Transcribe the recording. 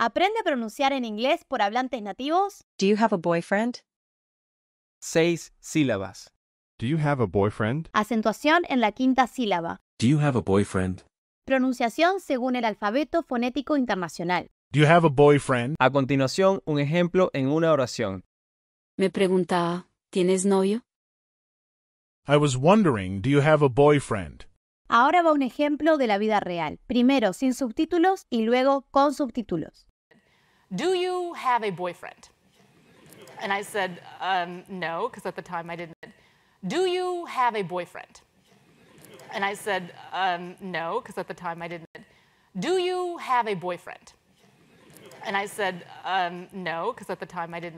¿Aprende a pronunciar en inglés por hablantes nativos? Do you have a boyfriend? Seis sílabas. Do you have a boyfriend? Acentuación en la quinta sílaba. Do you have a boyfriend? Pronunciación según el alfabeto fonético internacional. you have a boyfriend? A continuación, un ejemplo en una oración. Me preguntaba, ¿tienes novio? Ahora va un ejemplo de la vida real, primero sin subtítulos y luego con subtítulos. Do you have a boyfriend? And I said, um, No, because at the time I didn't. Do you have a boyfriend? And I said, um, No, because at the time I didn't. Do you have a boyfriend? And I said, um, No, because at the time I didn't.